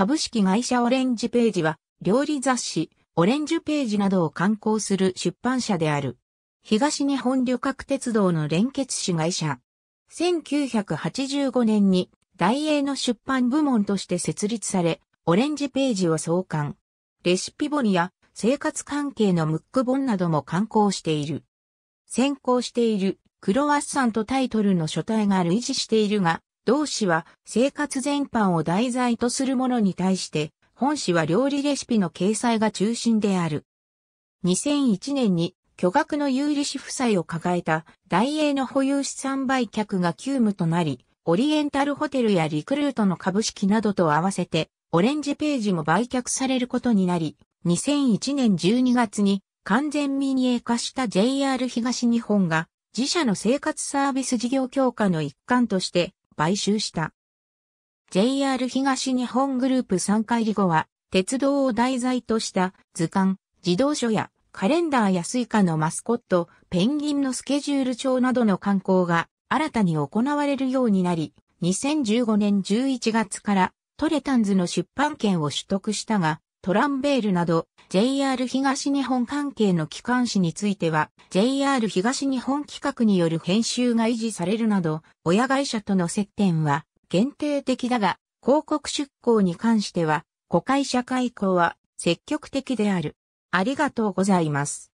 株式会社オレンジページは、料理雑誌、オレンジページなどを刊行する出版社である。東日本旅客鉄道の連結子会社。1985年に、大英の出版部門として設立され、オレンジページを創刊。レシピ本や生活関係のムック本なども刊行している。先行しているクロワッサンとタイトルの書体が類似しているが、同誌は生活全般を題材とするものに対して、本誌は料理レシピの掲載が中心である。2001年に巨額の有利子負債を抱えた大英の保有資産売却が急務となり、オリエンタルホテルやリクルートの株式などと合わせて、オレンジページも売却されることになり、2001年12月に完全民営化した JR 東日本が自社の生活サービス事業強化の一環として買収した。JR 東日本グループ3回以後は、鉄道を題材とした図鑑、自動書やカレンダーやスイカのマスコット、ペンギンのスケジュール帳などの観光が新たに行われるようになり、2015年11月からトレタンズの出版権を取得したが、トランベールなど JR 東日本関係の機関誌については JR 東日本企画による編集が維持されるなど親会社との接点は限定的だが広告出稿に関しては子会社開講は積極的である。ありがとうございます。